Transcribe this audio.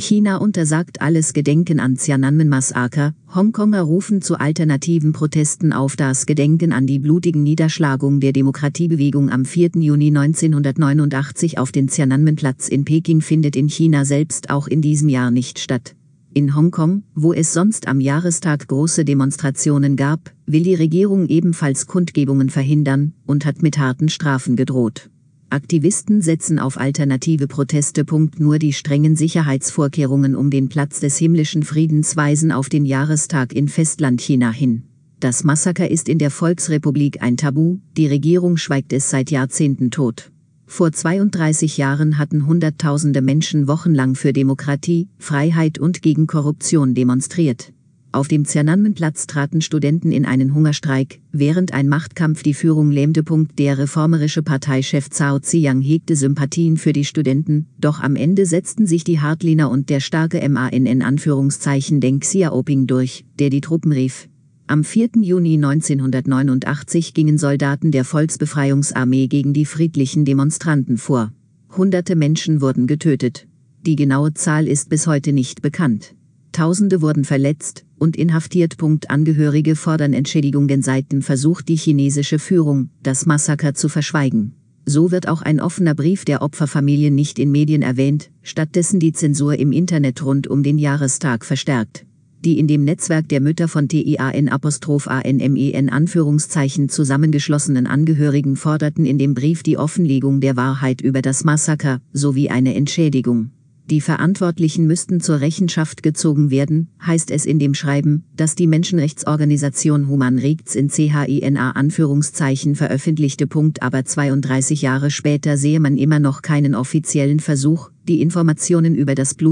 China untersagt alles Gedenken an Tiananmen-Massaker, Hongkonger rufen zu alternativen Protesten auf das Gedenken an die blutigen Niederschlagung der Demokratiebewegung am 4. Juni 1989 auf den Tiananmen-Platz in Peking findet in China selbst auch in diesem Jahr nicht statt. In Hongkong, wo es sonst am Jahrestag große Demonstrationen gab, will die Regierung ebenfalls Kundgebungen verhindern und hat mit harten Strafen gedroht. Aktivisten setzen auf alternative Proteste. Nur die strengen Sicherheitsvorkehrungen um den Platz des himmlischen Friedens weisen auf den Jahrestag in Festlandchina hin. Das Massaker ist in der Volksrepublik ein Tabu, die Regierung schweigt es seit Jahrzehnten tot. Vor 32 Jahren hatten Hunderttausende Menschen wochenlang für Demokratie, Freiheit und gegen Korruption demonstriert. Auf dem Zernammenplatz traten Studenten in einen Hungerstreik, während ein Machtkampf die Führung lähmte. Der reformerische Parteichef Cao Ziyang hegte Sympathien für die Studenten, doch am Ende setzten sich die Hardliner und der starke MAN in Anführungszeichen Deng Xiaoping durch, der die Truppen rief. Am 4. Juni 1989 gingen Soldaten der Volksbefreiungsarmee gegen die friedlichen Demonstranten vor. Hunderte Menschen wurden getötet. Die genaue Zahl ist bis heute nicht bekannt. Tausende wurden verletzt und inhaftiert. Angehörige fordern Entschädigungen seitdem versucht die chinesische Führung, das Massaker zu verschweigen. So wird auch ein offener Brief der Opferfamilien nicht in Medien erwähnt, stattdessen die Zensur im Internet rund um den Jahrestag verstärkt. Die in dem Netzwerk der Mütter von TIAN-ANMEN e Anführungszeichen zusammengeschlossenen Angehörigen forderten in dem Brief die Offenlegung der Wahrheit über das Massaker sowie eine Entschädigung die Verantwortlichen müssten zur Rechenschaft gezogen werden, heißt es in dem Schreiben, das die Menschenrechtsorganisation Human Rights in CHINA Anführungszeichen veröffentlichte. Punkt aber 32 Jahre später sehe man immer noch keinen offiziellen Versuch, die Informationen über das Blut